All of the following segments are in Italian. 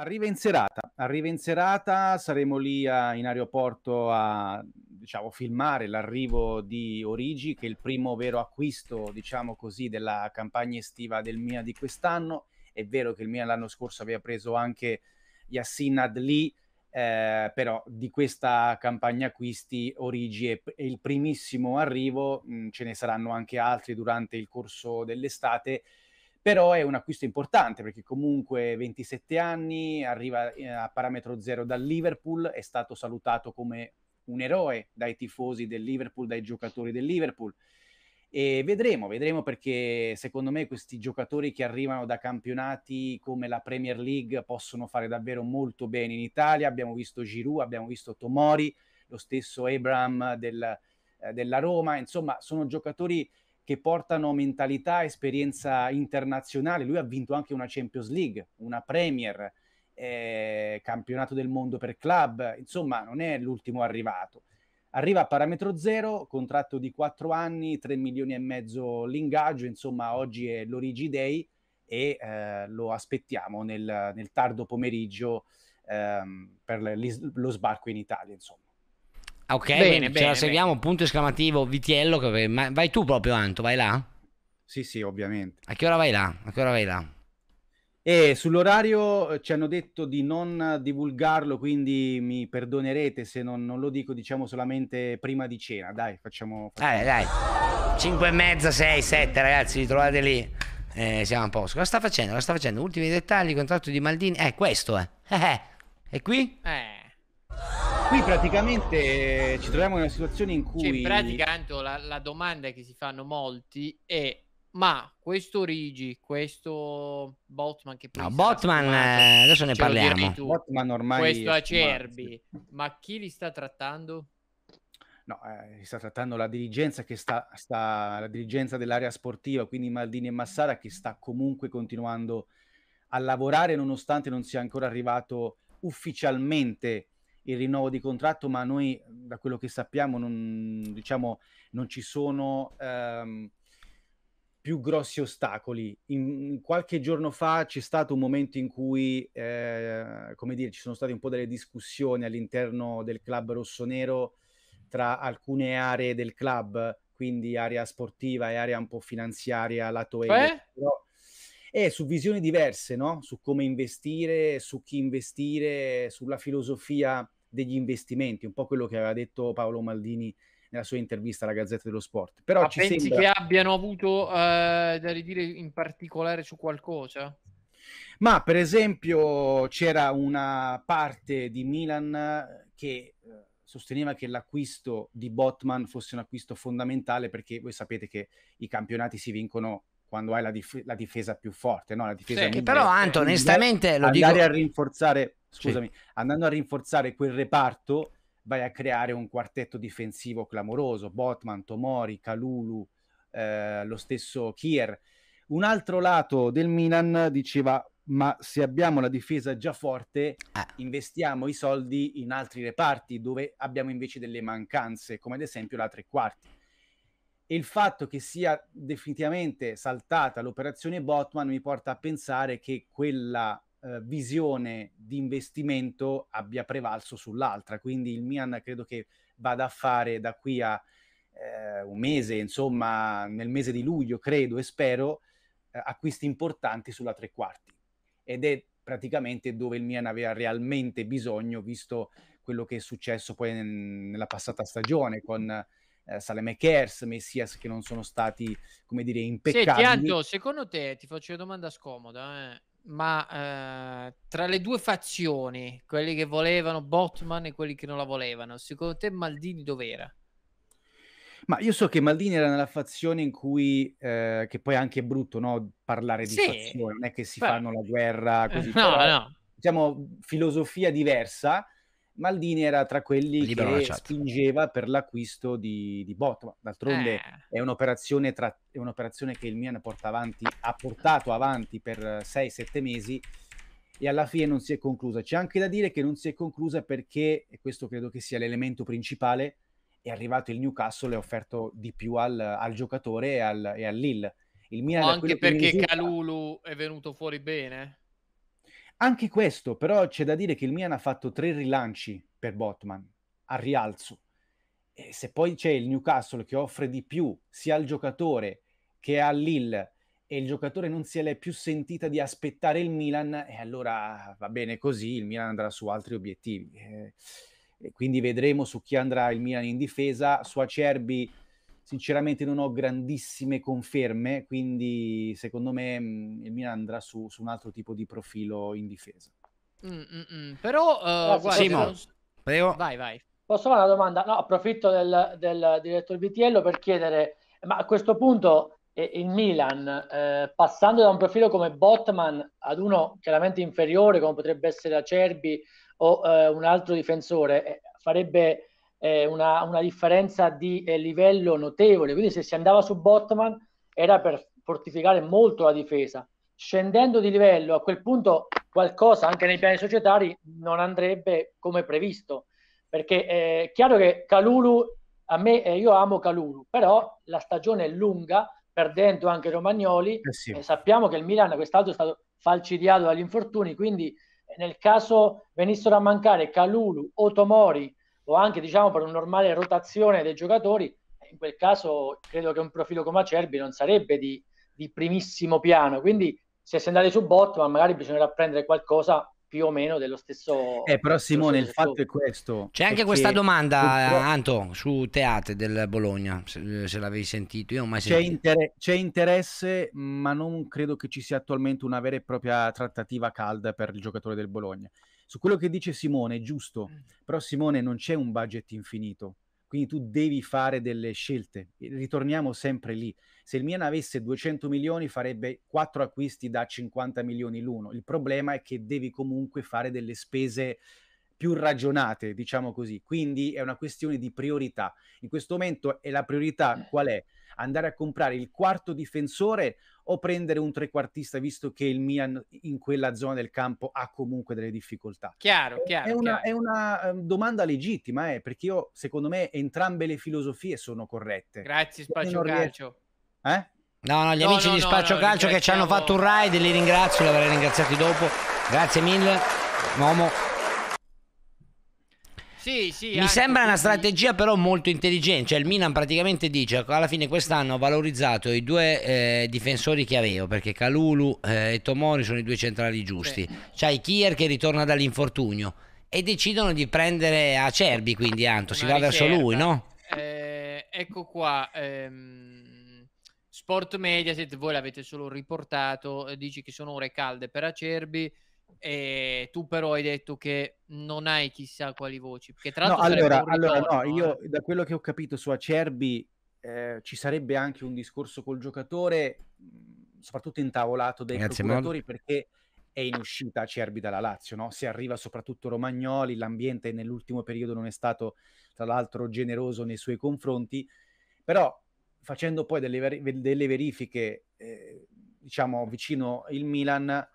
Arriva in serata, arriva in serata, saremo lì a, in aeroporto a diciamo, filmare l'arrivo di Origi, che è il primo vero acquisto, diciamo così, della campagna estiva del Mia di quest'anno. È vero che il Mia l'anno scorso aveva preso anche Yassin Adli, eh, però di questa campagna acquisti Origi è, è il primissimo arrivo, mh, mm, ce ne saranno anche altri durante il corso dell'estate però è un acquisto importante perché comunque 27 anni, arriva eh, a parametro zero dal Liverpool, è stato salutato come un eroe dai tifosi del Liverpool, dai giocatori del Liverpool. E vedremo, vedremo perché secondo me questi giocatori che arrivano da campionati come la Premier League possono fare davvero molto bene in Italia. Abbiamo visto Giroud, abbiamo visto Tomori, lo stesso Abram del, eh, della Roma, insomma sono giocatori che portano mentalità, esperienza internazionale. Lui ha vinto anche una Champions League, una Premier, eh, campionato del mondo per club, insomma non è l'ultimo arrivato. Arriva a parametro zero, contratto di 4 anni, 3 milioni e mezzo l'ingaggio, insomma oggi è l'Origi Day e eh, lo aspettiamo nel, nel tardo pomeriggio ehm, per lo sbarco in Italia. Insomma. Ah, ok, bene, bene, ce cioè, la seguiamo, bene. punto esclamativo Vitiello, vai tu proprio Anto, vai là? Sì, sì, ovviamente. A che ora vai là? A che ora vai là? E sull'orario eh, ci hanno detto di non divulgarlo, quindi mi perdonerete se non, non lo dico, diciamo solamente prima di cena. Dai, facciamo. facciamo. Dai, dai. 5 e mezza, 6, 7, ragazzi, vi trovate lì. Eh, siamo a posto. Cosa sta facendo? Cosa sta facendo? Ultimi dettagli, contratto di Maldini. Eh, questo è. Eh. eh, eh. E qui? Eh qui praticamente eh, ci troviamo in una situazione in cui... Cioè, in pratica, Anto, la, la domanda che si fanno molti è ma questo Rigi, questo Botman che No, Botman, eh, adesso ne parliamo. Botman ormai... Questo Acerbi, ma chi li sta trattando? No, eh, si sta trattando la dirigenza, che sta, sta la dirigenza dell'area sportiva, quindi Maldini e Massara, che sta comunque continuando a lavorare nonostante non sia ancora arrivato ufficialmente il rinnovo di contratto, ma noi da quello che sappiamo non, diciamo, non ci sono ehm, più grossi ostacoli. In, qualche giorno fa c'è stato un momento in cui, eh, come dire, ci sono state un po' delle discussioni all'interno del club rossonero tra alcune aree del club, quindi area sportiva e area un po' finanziaria lato cioè? Però, e su visioni diverse, no? su come investire, su chi investire, sulla filosofia degli investimenti, un po' quello che aveva detto Paolo Maldini nella sua intervista alla Gazzetta dello Sport. Però Ma ci pensi sembra... che abbiano avuto eh, da ridire in particolare su qualcosa? Ma per esempio c'era una parte di Milan che eh, sosteneva che l'acquisto di Botman fosse un acquisto fondamentale perché voi sapete che i campionati si vincono quando hai la, dif- la difesa più forte, no? La difesa sì, però eh, Anto, onestamente lo dico... a rinforzare, scusami, sì. andando a rinforzare quel reparto vai a creare un quartetto difensivo clamoroso, Botman, Tomori, Calulu, eh, lo stesso Kier. Un altro lato del Milan diceva ma se abbiamo la difesa già forte, ah. investiamo i soldi in altri reparti dove abbiamo invece delle mancanze, come ad esempio la tre quarti e il fatto che sia definitivamente saltata l'operazione Botman mi porta a pensare che quella eh, visione di investimento abbia prevalso sull'altra. Quindi il Mian credo che vada a fare da qui a eh, un mese, insomma, nel mese di luglio, credo e spero, eh, acquisti importanti sulla tre quarti. Ed è praticamente dove il Mian aveva realmente bisogno, visto quello che è successo poi nella passata stagione con eh, Kers, Messias che non sono stati, come dire, impeccabili. Senti Anto, secondo te, ti faccio una domanda scomoda, eh? ma eh, tra le due fazioni, quelli che volevano Botman e quelli che non la volevano, secondo te Maldini dov'era? Ma io so che Maldini era nella fazione in cui, eh, che poi anche è brutto no, parlare di sì, fazione, non è che si però... fanno la guerra così. No, però, no. Diciamo filosofia diversa, Maldini era tra quelli Libero che spingeva per l'acquisto di, di Botman. D'altronde eh. è, un'operazione tra, è, un'operazione che il Milan porta avanti, ha portato avanti per 6-7 mesi e alla fine non si è conclusa. C'è anche da dire che non si è conclusa perché, e questo credo che sia l'elemento principale, è arrivato il Newcastle e ha offerto di più al, al giocatore e al, e al Lille. Il Milan anche perché Calulu è venuto fuori bene? Anche questo, però, c'è da dire che il Milan ha fatto tre rilanci per Botman al rialzo. E se poi c'è il Newcastle che offre di più sia al giocatore che all'Ill e il giocatore non se l'è più sentita di aspettare il Milan, e eh, allora va bene così, il Milan andrà su altri obiettivi. Eh, quindi vedremo su chi andrà il Milan in difesa, su Acerbi Sinceramente non ho grandissime conferme, quindi secondo me mh, mhmm, il Milan andrà su, su, un altro tipo di profilo in difesa. mm mm, mm. Però, uh, no, guarda, Simo, prego. Vai, vai. Posso fare una domanda? No, approfitto del, del direttore Vitiello per chiedere, ma a questo punto eh, il Milan, eh, passando da un profilo come Botman ad uno chiaramente inferiore, come potrebbe essere Acerbi o eh, un altro difensore, eh, farebbe eh, una, una, differenza di eh, livello notevole, quindi se si andava su Botman era per fortificare molto la difesa. Scendendo di livello, a quel punto qualcosa anche nei piani societari non andrebbe come previsto, perché eh, è chiaro che Calulu, a me eh, io amo Calulu, però la stagione è lunga, perdendo anche Romagnoli, eh sì. sappiamo che il Milan quest'altro è stato falcidiato dagli infortuni, quindi eh, nel caso venissero a mancare Calulu o Tomori o anche diciamo, per una normale rotazione dei giocatori, in quel caso credo che un profilo come Acerbi non sarebbe di, di primissimo piano. Quindi se si è andati su Botman magari bisognerà prendere qualcosa più o meno dello stesso. Eh, però Simone, il fatto è questo. C'è anche questa domanda, purtroppo... Anto, su Teate del Bologna, se, se l'avevi sentito. Io mai c'è, sentito. Inter- c'è interesse, ma non credo che ci sia attualmente una vera e propria trattativa calda per il giocatore del Bologna. Su quello che dice Simone è giusto, mm. però Simone non c'è un budget infinito, quindi tu devi fare delle scelte. Ritorniamo sempre lì. Se il Milan avesse 200 milioni farebbe 4 acquisti da 50 milioni l'uno. Il problema è che devi comunque fare delle spese più ragionate, diciamo così. Quindi è una questione di priorità. In questo momento è la priorità qual è? Andare a comprare il quarto difensore o prendere un trequartista visto che il Milan in quella zona del campo ha comunque delle difficoltà? Chiaro, chiaro. È una, chiaro. È una ehm, domanda legittima, eh, perché io, secondo me, entrambe le filosofie sono corrette. Grazie, Spaccio Calcio. Riesco... Eh? No, no, gli no, amici no, di Spaccio no, Calcio che ci hanno fatto un ride, li ringrazio, li avrei ringraziati dopo. Grazie mille, uomo. Sì, sì, Mi sembra una strategia però molto intelligente, cioè il Milan praticamente dice alla fine quest'anno ha valorizzato i due eh, difensori che avevo perché Calulu eh, e Tomori sono i due centrali giusti, sì. c'hai Kier che ritorna dall'infortunio e decidono di prendere Acerbi quindi Anto, si va ricerca. verso lui no? Eh, ecco qua, ehm, Sport Mediaset, voi l'avete solo riportato, eh, dici che sono ore calde per Acerbi e tu però hai detto che non hai chissà quali voci. Perché tra l'altro no, allora, allora ritorno, no, io eh. da quello che ho capito su Acerbi eh, ci sarebbe anche un discorso col giocatore, mhmm, soprattutto intavolato dai Grazie procuratori, molto. perché è in uscita Acerbi dalla Lazio, no? si arriva soprattutto Romagnoli, l'ambiente nell'ultimo periodo non è stato tra l'altro generoso nei suoi confronti, però facendo poi delle, ver- delle verifiche eh, diciamo vicino il Milan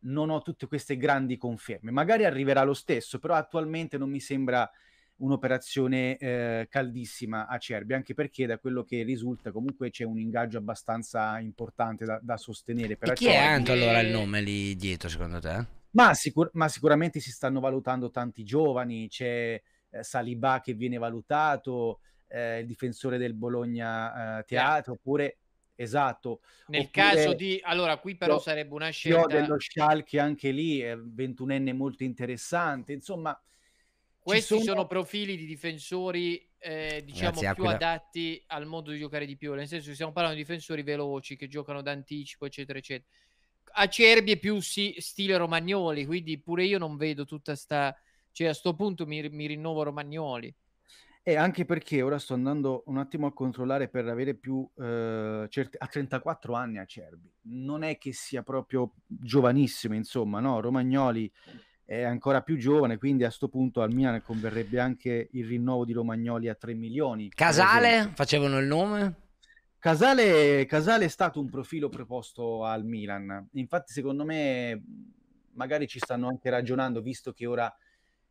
non ho tutte queste grandi conferme. Magari arriverà lo stesso, però attualmente non mi sembra un'operazione eh, caldissima a Cerbi, anche perché da quello che risulta comunque c'è un ingaggio abbastanza importante da, da sostenere. Per e chi è Anto allora il eh, nome lì dietro secondo te? Ma, sicur- ma sicuramente si stanno valutando tanti giovani, c'è eh, Salibà che viene valutato, eh, il difensore del Bologna eh, Teatro, yeah. oppure Esatto. Nel Oppure, caso di... Allora, qui però sarebbe una scelta... Io dello Schalke anche lì, è ventunenne molto interessante. Insomma... Questi sono... sono... profili di difensori, eh, diciamo, Grazie, più quella... adatti al modo di giocare di più. Nel senso stiamo parlando di difensori veloci, che giocano d'anticipo, eccetera, eccetera. Acerbi è più sì, stile Romagnoli, quindi pure io non vedo tutta sta... Cioè, a sto punto mi, mi rinnovo Romagnoli. E anche perché ora sto andando un attimo a controllare per avere più eh, uhm, cert- a 34 anni Acerbi. Non è che sia proprio giovanissimo, insomma, no? Romagnoli è ancora più giovane, quindi a questo punto al Milan converrebbe anche il rinnovo di Romagnoli a 3 milioni. Casale facevano il nome? Casale, Casale è stato un profilo proposto al Milan. Infatti, secondo me, magari ci stanno anche ragionando, visto che ora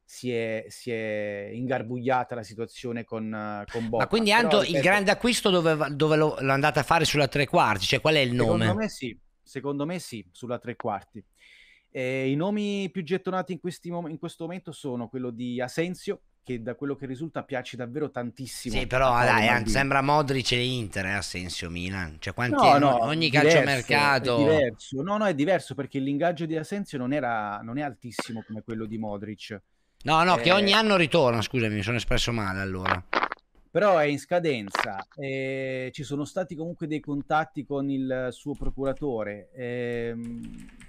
si è, si è ingarbugliata la situazione con, con Bocca. Ma quindi Anto, ripeto, il grande acquisto dove, dove lo, lo, andate a fare sulla tre quarti? Cioè qual è il secondo nome? Secondo me sì, secondo me sì, sulla tre quarti. Eh, I nomi più gettonati in, questi, in questo momento sono quello di Asensio, che da quello che risulta piace davvero tantissimo. Sì, però dai, sembra Modric e Inter, eh, Asensio Milan. Cioè, quanti, no, no, ogni diverso, calciomercato. È diverso. No, no, è diverso perché l'ingaggio di Asensio non, era, non è altissimo come quello di Modric. No, no, eh... che ogni anno ritorna, scusami, mi sono espresso male allora. Però è in scadenza, eh, ci sono stati comunque dei contatti con il suo procuratore, eh,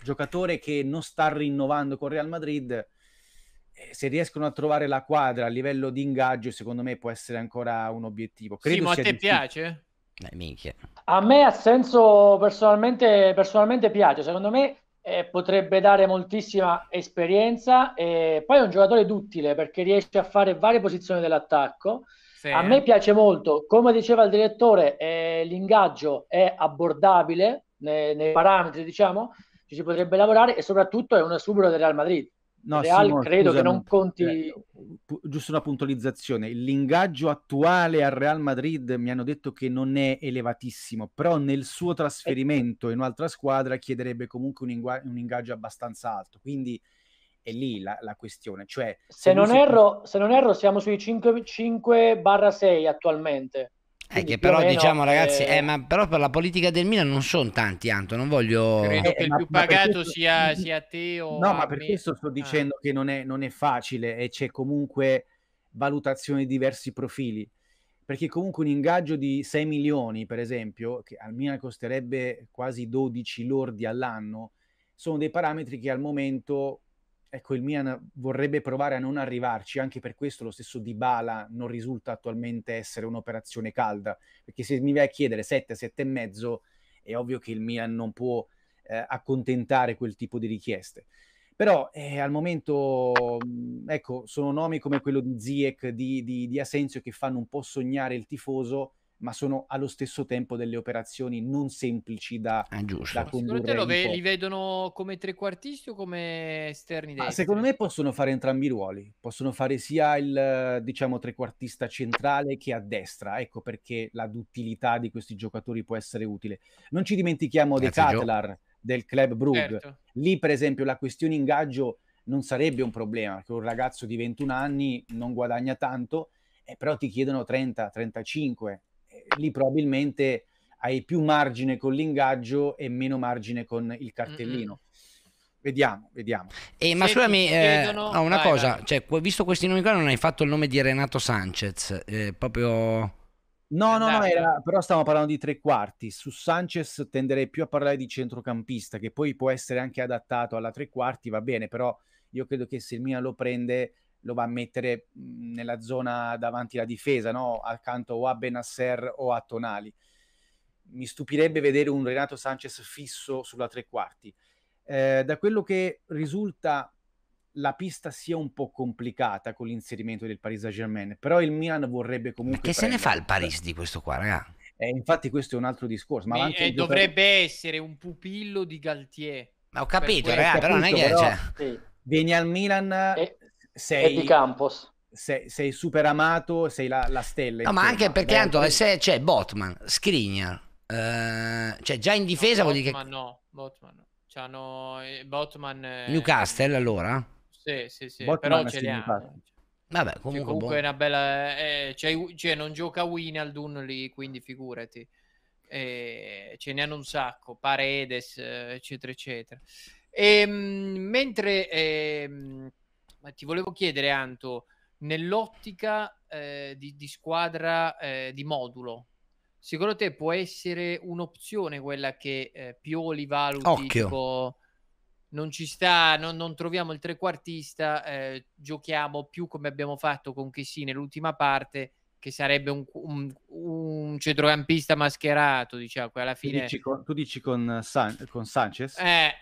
giocatore che non sta rinnovando con Real Madrid, eh, se riescono a trovare la quadra a livello di ingaggio, secondo me può essere ancora un obiettivo. Credo sì, ma a te difficile. piace? Dai, a me ha senso personalmente, personalmente piace, secondo me eh, potrebbe dare moltissima esperienza e poi è un giocatore duttile perché riesce a fare varie posizioni dell'attacco. Sì. A me piace molto, come diceva il direttore, eh, l'ingaggio è abbordabile nei, nei parametri, diciamo, ci si potrebbe lavorare e soprattutto è un esubero del Real Madrid No, Real Simone, credo scusami, che non conti. Eh, giusto una puntualizzazione: l'ingaggio attuale al Real Madrid mi hanno detto che non è elevatissimo, però nel suo trasferimento in un'altra squadra chiederebbe comunque un, inga- un ingaggio abbastanza alto. Quindi è lì la, la questione. Cioè, se, se, non si... erro, se, non erro, siamo sui 5-6 attualmente. È eh, che però diciamo ragazzi, eh... Eh, ma però per la politica del Milan non sono tanti Anto, non voglio... Credo eh, che il più pagato questo... sia, sia te o... No, ma per me. questo sto dicendo ah. che non è, non è facile e c'è comunque valutazione di diversi profili, perché comunque un ingaggio di 6 milioni per esempio, che al Milan costerebbe quasi 12 lordi all'anno, sono dei parametri che al momento ecco, il Milan vorrebbe provare a non arrivarci, anche per questo lo stesso Dybala non risulta attualmente essere un'operazione calda, perché se mi vai a chiedere 7, 7 e mezzo, è ovvio che il Milan non può eh, accontentare quel tipo di richieste. Però eh, al momento, mm, ecco, sono nomi come quello di Ziek, di, di, di Asensio, che fanno un po' sognare il tifoso, ma sono allo stesso tempo delle operazioni non semplici da, ah, da condurre. Secondo te ve- li vedono come trequartisti o come esterni Ah, secondo me possono fare entrambi i ruoli, possono fare sia il diciamo trequartista centrale che a destra, ecco perché la duttilità di questi giocatori può essere utile. Non ci dimentichiamo Grazie, De Catlar del club Brug, Certo. Lì per esempio la questione ingaggio non sarebbe un problema, che un ragazzo di 21 anni non guadagna tanto, eh, però ti chiedono 30, 35, lì probabilmente hai più margine con l'ingaggio e meno margine con il cartellino. Mm-hmm. Vediamo, vediamo. Eh, ma scusami, eh, no, una vai, cosa, vai. Cioè, visto questi nomi qua non hai fatto il nome di Renato Sanchez, eh, proprio... No, no, no, era, però stiamo parlando di tre quarti. Su Sanchez tenderei più a parlare di centrocampista, che poi può essere anche adattato alla tre quarti, va bene, però io credo che se il Milan lo prende lo va a mettere nella zona davanti alla difesa, no? accanto o a Benasser o a Tonali. Mi stupirebbe vedere un Renato Sanchez fisso sulla tre quarti. Eh, da quello che risulta, la pista sia un po' complicata con l'inserimento del Paris Saint-Germain, però il Milan vorrebbe comunque... Ma che prendere... se ne fa il Paris di questo qua, raga? Eh, infatti questo è un altro discorso. Ma e, eh, dovrebbe per... essere un pupillo di Galtier. Ma ho capito, raga, però non è che... Però, cioè... sì. Vieni al Milan... Eh sei... Eddie Campos. Sei, sei super amato, sei la, la stella. No, ma anche eh, perché Beh, Anto, eh, se c'è Botman, Skriniar, eh, cioè già in difesa no, vuol dire che... no, Botman no. C'hanno eh, Botman... Eh... Newcastle allora? Sì, sì, sì, Botman però ce li Vabbè, comunque, cioè, comunque boh. è una bella... Eh, cioè, cioè, non gioca Winaldun lì, quindi figurati. Eh, ce ne hanno un sacco, Paredes, eccetera, eccetera. E, ehm, mentre... Eh, ti volevo chiedere, Anto, nell'ottica eh, di, di, squadra eh, di modulo, secondo te può essere un'opzione quella che eh, Pioli valuti? Occhio. Tipo, non ci sta, non, non troviamo il trequartista, eh, giochiamo più come abbiamo fatto con Chessy nell'ultima parte, che sarebbe un, un, un, centrocampista mascherato, diciamo, alla fine... Tu dici con, tu dici con, San, con Sanchez? Eh.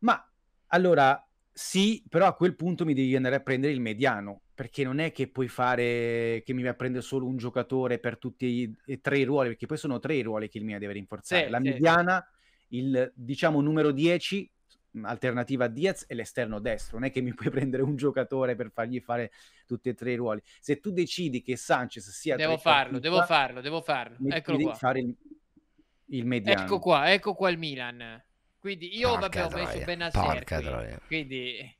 Ma allora, sì, però a quel punto mi devi andare a prendere il mediano, perché non è che puoi fare che mi va a prendere solo un giocatore per tutti i, e tre i ruoli, perché poi sono tre i ruoli che il mio deve rinforzare. Sì, la sì. mediana, il diciamo numero 10 mm, alternativa a Diaz e l'esterno destro. Non è che mi puoi prendere un giocatore per fargli fare tutti e tre i ruoli. Se tu decidi che Sanchez sia Devo farlo, partita, devo farlo, devo farlo. Eccolo qua. Fare il, il ecco mediano. Ecco qua, ecco qua il Milan. Quindi io porca vabbè, ho troia, messo Benaser qui, quindi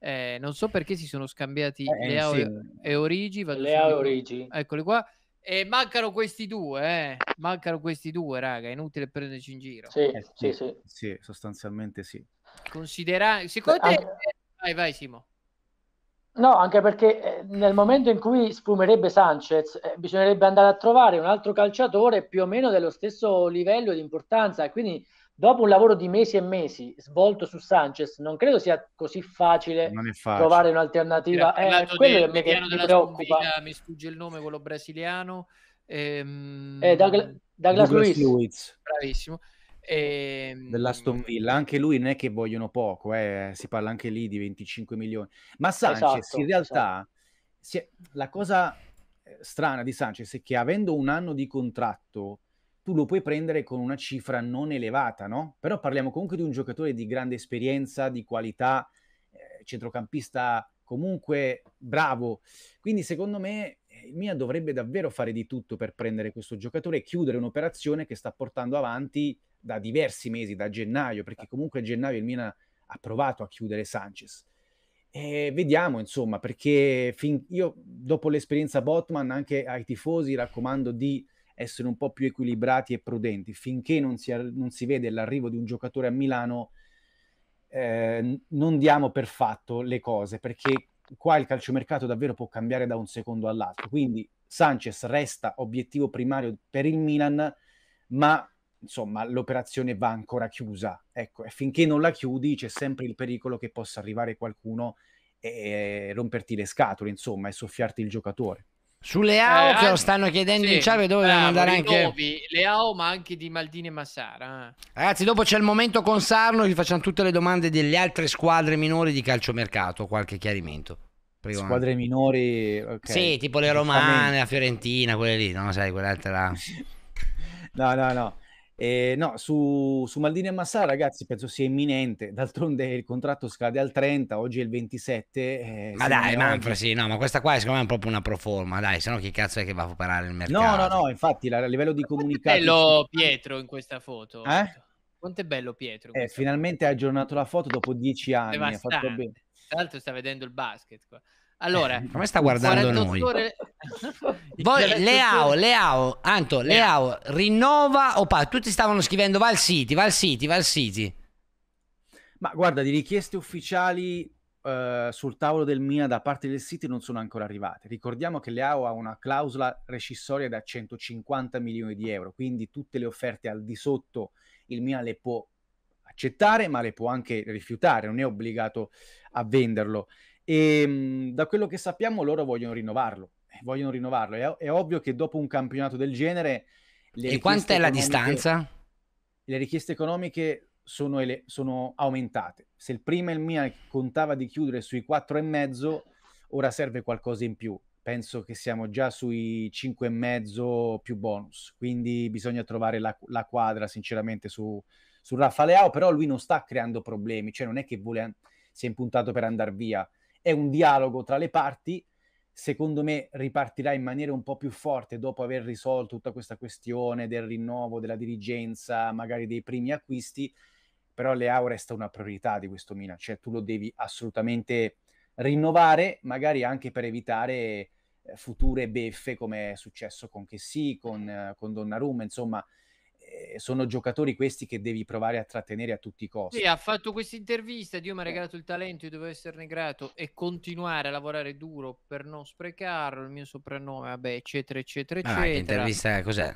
eh, non so perché si sono scambiati eh, Leao sì. e Origi. Leao e Origi. Eccoli qua. E mancano questi due, eh. mancano questi due, raga, è inutile prenderci in giro. Sì, eh, sì, sì. sì, sostanzialmente sì. Considera... Secondo te... Anche... Vai, vai Simo. No, anche perché eh, nel momento in cui sfumerebbe Sanchez, eh, bisognerebbe andare a trovare un altro calciatore più o meno dello stesso livello di importanza, quindi dopo un lavoro di mesi e mesi svolto su Sanchez, non credo sia così facile, facile. trovare un'alternativa. Eh, quello del, che mi, preoccupa. Scombina, mi sfugge il nome, quello brasiliano. Ehm... Eh, Douglas, Douglas, Douglas Lewis. Lewis. Bravissimo. Ehm, dell'Aston Villa, anche lui non è che vogliono poco, eh. si parla anche lì di 25 milioni. Ma Sanchez esatto, in realtà esatto. è... la cosa eh, strana di Sanchez è che avendo un anno di contratto tu lo puoi prendere con una cifra non elevata, no? Però parliamo comunque di un giocatore di grande esperienza, di qualità, eh, centrocampista comunque bravo. Quindi secondo me eh, il Mia dovrebbe davvero fare di tutto per prendere questo giocatore e chiudere un'operazione che sta portando avanti da diversi mesi, da gennaio, perché comunque a gennaio il Mina ha provato a chiudere Sanchez. E vediamo, insomma, perché fin- io dopo l'esperienza Botman anche ai tifosi raccomando di essere un po' più equilibrati e prudenti. Finché non si, non si vede l'arrivo di un giocatore a Milano, eh, non diamo per fatto le cose, perché qua il calciomercato davvero può cambiare da un secondo all'altro. Quindi Sanchez resta obiettivo primario per il Milan, ma insomma l'operazione va ancora chiusa. Ecco, e finché non la chiudi c'è sempre il pericolo che possa arrivare qualcuno e romperti le scatole, insomma, e soffiarti il giocatore. Su AO eh, che lo stanno chiedendo sì, in chat, dove dobbiamo andare anche nuovi, le ma anche di Maldini e Massara. Eh. Ragazzi, dopo c'è il momento con Sarno, vi facciamo tutte le domande delle altre squadre minori di calciomercato, qualche chiarimento. Prima. Squadre minori, okay. Sì, tipo le romane, la Fiorentina, quelle lì, no, sai, quell'altra. no, no, no. Eh, no, su, su, Maldini e Massara, ragazzi, penso sia imminente. D'altronde il contratto scade al 30, oggi è il 27. Eh, ma dai, Manfra, sì, no, ma questa qua è secondo me è proprio una proforma, dai, se no che cazzo è che va a operare il mercato? No, no, no, infatti la, a livello di comunicazione... È bello Pietro in questa foto. Eh? Quanto è bello Pietro. Eh, finalmente ha aggiornato la foto dopo dieci anni. Tra l'altro sta vedendo il basket qua. Allora, eh, come sta guardando noi? Ore... Voi, Leao, Leao, Anto, Leao, rinnova o pa- Tutti stavano scrivendo Val City, Val City, Val City. Ma guarda, di richieste ufficiali eh, sul tavolo del MIA da parte del City non sono ancora arrivate. Ricordiamo che Leao ha una clausola rescissoria da 150 milioni di euro, quindi tutte le offerte al di sotto il MIA le può accettare, ma le può anche rifiutare, non è obbligato a venderlo. E ehm, da quello che sappiamo loro vogliono rinnovarlo. Eh, vogliono rinnovarlo. È, è ovvio che dopo un campionato del genere... e quanta è la distanza? Le richieste economiche sono, ele- sono, aumentate. Se il primo e il Milan contava di chiudere sui 4,5, ora serve qualcosa in più. Penso che siamo già sui 5,5 più bonus, quindi bisogna trovare la, la quadra sinceramente su, su Ao. però lui non sta creando problemi, cioè non è che vuole, si è impuntato per andare via è un dialogo tra le parti, secondo me ripartirà in maniera un po' più forte dopo aver risolto tutta questa questione del rinnovo, della dirigenza, magari dei primi acquisti, però Leao resta una priorità di questo Mina, cioè tu lo devi assolutamente rinnovare, magari anche per evitare eh, future beffe come è successo con Chessy, con, eh, con Donnarumma, insomma eh, sono giocatori questi che devi provare a trattenere a tutti i costi. Sì, ha fatto questa intervista, Dio mi ha eh. regalato il talento, io devo esserne grato e continuare a lavorare duro per non sprecarlo, il mio soprannome, vabbè, eccetera, eccetera, eccetera. Ah, intervista cos'è?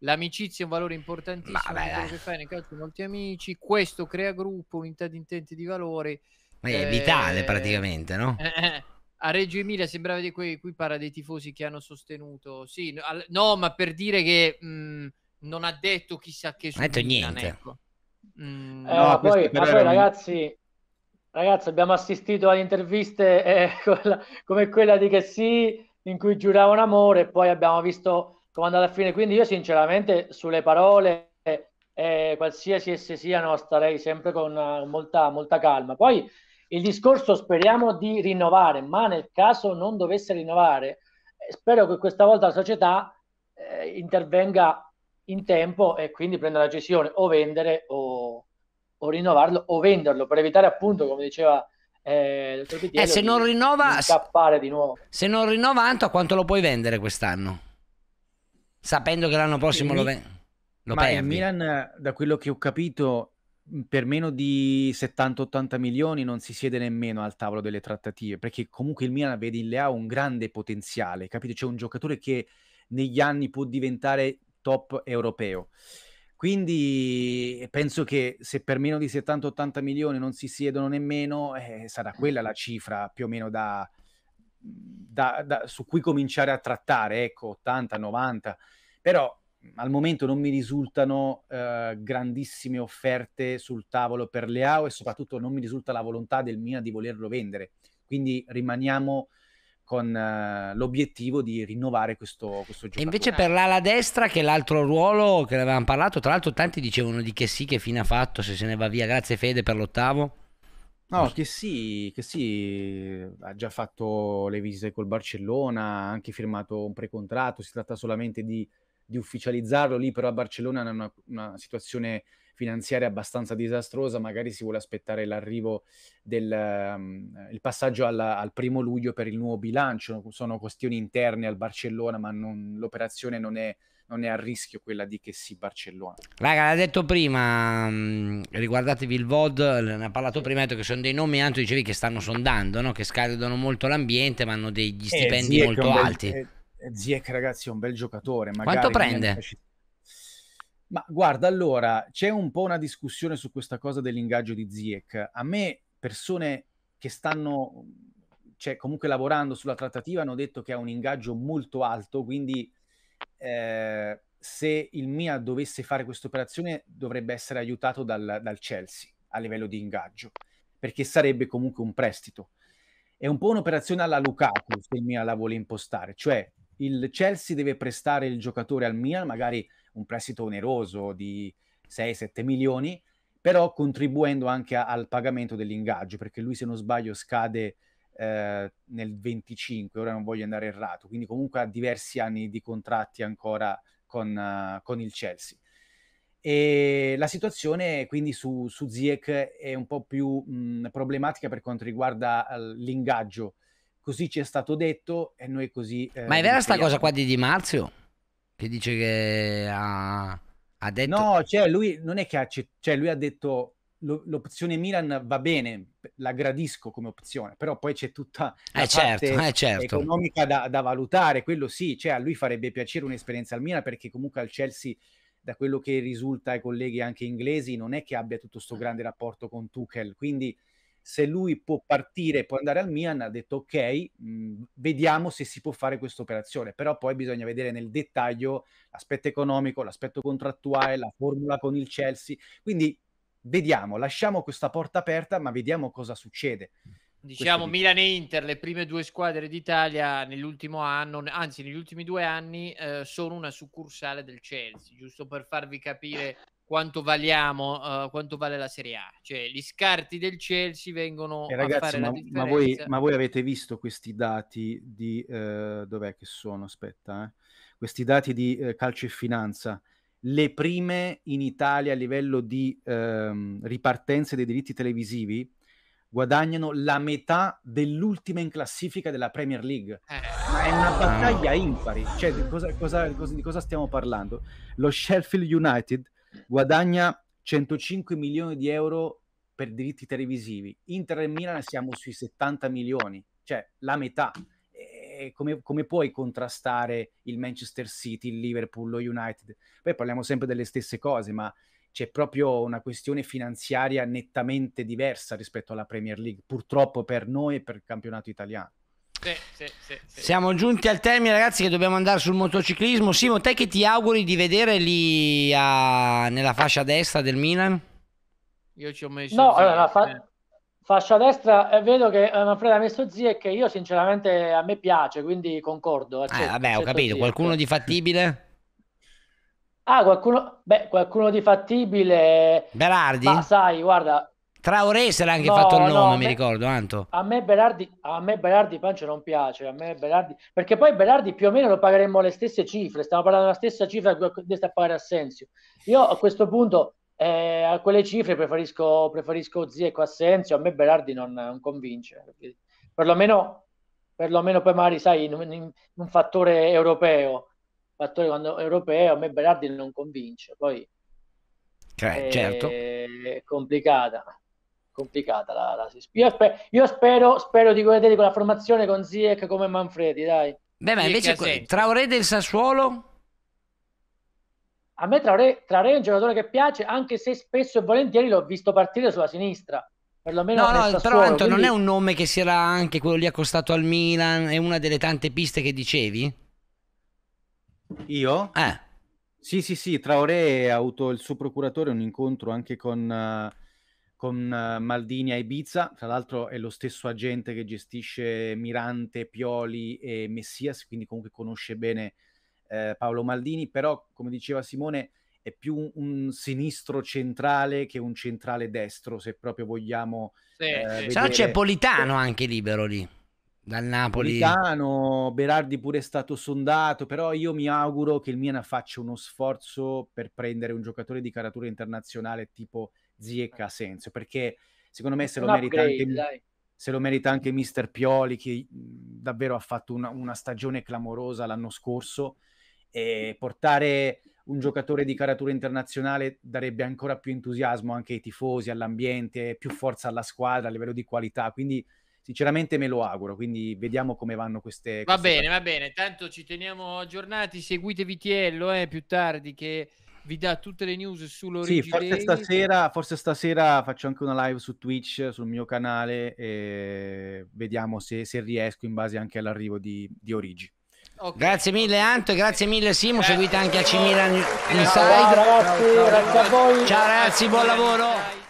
L'amicizia è un valore importantissimo, vabbè, quello che fai nel calcio molti amici, questo crea gruppo, unità di intenti di valore. Ma è eh, vitale praticamente, no? Eh, eh, a Reggio Emilia sembrava di quei, qui parla dei tifosi che hanno sostenuto, sì, no, ma per dire che... Mh, non ha detto chissà che su non ha detto niente. Ecco. Mm, eh, no, poi, ma poi ragazzi, ragazzi, abbiamo assistito ad interviste eh, come quella di Chessy in cui un amore e poi abbiamo visto come è andata a fine. Quindi io sinceramente sulle parole, eh, qualsiasi esse siano, starei sempre con eh, molta, molta calma. Poi il discorso speriamo di rinnovare, ma nel caso non dovesse rinnovare, eh, spero che questa volta la società eh, intervenga in tempo e quindi prendere la decisione o vendere o, o rinnovarlo o venderlo per evitare appunto come diceva eh, eh, se non di, rinnova di scappare di nuovo se non rinnova Anto a quanto lo puoi vendere quest'anno sapendo che l'anno prossimo il, lo, ve- lo ma perdi. il Milan da quello che ho capito per meno di 70-80 milioni non si siede nemmeno al tavolo delle trattative perché comunque il Milan vede in Leao un grande potenziale capito c'è un giocatore che negli anni può diventare top europeo. Quindi eh, penso che se per meno di 70-80 milioni non si siedono nemmeno, eh, sarà quella la cifra più o meno da, da, da, su cui cominciare a trattare, ecco, 80-90. Però al momento non mi risultano eh, grandissime offerte sul tavolo per Leao e soprattutto non mi risulta la volontà del Mina di volerlo vendere. Quindi rimaniamo con uh, l'obiettivo di rinnovare questo, questo gioco. E invece eh. per l'ala destra, che è l'altro ruolo che ne avevamo parlato, tra l'altro tanti dicevano di che sì, che fine ha fatto, se se ne va via, grazie Fede per l'ottavo. No, che sì, che sì, ha già fatto le visite col Barcellona, ha anche firmato un precontratto, si tratta solamente di, di ufficializzarlo lì, però a Barcellona è una, una situazione finanziaria abbastanza disastrosa, magari si vuole aspettare l'arrivo del um, il passaggio alla, al primo luglio per il nuovo bilancio, sono questioni interne al Barcellona, ma non, l'operazione non è, non è a rischio quella di che sì Barcellona. Raga, l'ha detto prima, mm, riguardatevi il VOD, ne ha parlato prima, ha detto che sono dei nomi, Anto dicevi che stanno sondando, no? che scaricano molto l'ambiente, ma hanno degli eh, stipendi eh, Ziek, molto bel, alti. Eh, Ziek ragazzi è un bel giocatore. Quanto prende? Ci ma guarda, allora c'è un po' una discussione su questa cosa dell'ingaggio di Ziek. A me persone che stanno cioè, comunque lavorando sulla trattativa hanno detto che ha un ingaggio molto alto, quindi eh, se il Mia dovesse fare questa operazione dovrebbe essere aiutato dal, dal, Chelsea a livello di ingaggio, perché sarebbe comunque un prestito. È un po' un'operazione alla Lukaku se il Mia la vuole impostare, cioè il Chelsea deve prestare il giocatore al Mia, magari un prestito oneroso di 6-7 milioni, però contribuendo anche a, al pagamento dell'ingaggio, perché lui se non sbaglio scade eh, nel 25, ora non voglio andare errato, quindi comunque ha diversi anni di contratti ancora con, uh, con il Chelsea. E la situazione quindi su, su Ziek è un po' più mh, mm, problematica per quanto riguarda eh, l'ingaggio. Così ci è stato detto e noi così... Eh, Ma è vera sta cosa qua di Di Marzio? Che dice che ha, ha detto... No, cioè lui non è che ha, cioè lui ha detto l'opzione Milan va bene, la gradisco come opzione, però poi c'è tutta la eh certo, eh certo. economica da, da, valutare, quello sì, cioè a lui farebbe piacere un'esperienza al Milan perché comunque al Chelsea, da quello che risulta ai colleghi anche inglesi, non è che abbia tutto questo grande rapporto con Tuchel, quindi se lui può partire, può andare al Milan, ha detto ok, mh, mm, vediamo se si può fare questa operazione, però poi bisogna vedere nel dettaglio l'aspetto economico, l'aspetto contrattuale, la formula con il Chelsea, quindi vediamo, lasciamo questa porta aperta, ma vediamo cosa succede. Diciamo Questo Milan e Inter, le prime due squadre d'Italia nell'ultimo anno, anzi negli ultimi due anni, eh, sono una succursale del Chelsea, giusto per farvi capire quanto valiamo, uh, quanto vale la Serie A. Cioè, gli scarti del Chelsea vengono eh, ragazzi, ma, ma, voi, ma, voi, avete visto questi dati di... Uh, dov'è che sono? Aspetta, eh. Questi dati di uh, calcio e finanza. Le prime in Italia a livello di ehm, ripartenze dei diritti televisivi guadagnano la metà dell'ultima in classifica della Premier League. Ma è una ah. battaglia impari. Cioè, di cosa, cosa, di cosa stiamo parlando? Lo Sheffield United guadagna 105 milioni di euro per diritti televisivi, Inter e Milan siamo sui 70 milioni, cioè la metà. Come, come, puoi contrastare il Manchester City, il Liverpool, lo United? Poi parliamo sempre delle stesse cose, ma c'è proprio una questione finanziaria nettamente diversa rispetto alla Premier League, purtroppo per noi e per il campionato italiano. Siamo giunti al termine, ragazzi, che dobbiamo andare sul motociclismo. Simo, te che ti auguri di vedere lì a... nella fascia destra del Milan? Io ci ho messo. No, allora, fa... Eh. fascia destra, eh, vedo che eh, Manfredo ha messo zia e che io, sinceramente, a me piace, quindi concordo. Accetto, eh, vabbè, ho capito. Zia. Qualcuno di fattibile? Ah, qualcuno, beh, qualcuno di fattibile. Berardi? Ma sai, guarda, Traoré se l'ha anche no, fatto il nome, no, mi me, ricordo, Anto. A me Berardi, a me Berardi Pancio non piace, a me Berardi, perché poi Berardi più o meno lo pagheremmo le stesse cifre, stiamo parlando della stessa cifra che sta a pagare Assenzio. Io a questo punto eh, a quelle cifre preferisco, preferisco Zieco Assenzio, a me Berardi non, non convince, perlomeno, perlomeno poi magari sai, in, in un fattore europeo, fattore quando, europeo, a me Berardi non convince, poi... Eh, certo. È complicata complicata la, la Io, sper- io spero, spero, di godere con la formazione con Ziek come Manfredi, dai. Beh, ma invece que- Traoré del Sassuolo? A me Traoré, Traoré è un giocatore che piace, anche se spesso e volentieri l'ho visto partire sulla sinistra. Perlomeno no, no, però Anto, quindi... non è un nome che si era anche quello lì accostato al Milan, è una delle tante piste che dicevi? Io? Eh. Sì, sì, sì, Traoré ha avuto il suo procuratore un incontro anche con... Uh con eh, Maldini a Ibiza, tra l'altro è lo stesso agente che gestisce Mirante, Pioli e Messias, quindi comunque conosce bene eh, Paolo Maldini, però come diceva Simone è più un, un, sinistro centrale che un centrale destro, se proprio vogliamo. Sì, eh, vedere... Se no c'è Politano anche libero lì. Dal Napoli. Politano, Berardi pure è stato sondato, però io mi auguro che il Milan faccia uno sforzo per prendere un giocatore di caratura internazionale tipo Ziyech ha senso, perché secondo me se lo, merita upgrade, anche, se lo merita anche mister Pioli, che davvero ha fatto una, una stagione clamorosa l'anno scorso, e portare un giocatore di caratura internazionale darebbe ancora più entusiasmo anche ai tifosi, all'ambiente, più forza alla squadra a livello di qualità, quindi sinceramente me lo auguro, quindi vediamo come vanno queste... cose. va bene, partite. va bene, tanto ci teniamo aggiornati, seguite Vitiello eh, più tardi che vi dà tutte le news sull'Origin sì, forse stasera, forse stasera, faccio anche una live su Twitch, sul mio canale, e vediamo se, se riesco in base anche all'arrivo di, di Origi. Okay. Grazie mille Anto, grazie mille Simo, seguite anche a C Milan Inside. Ciao, ragazzi, buon lavoro.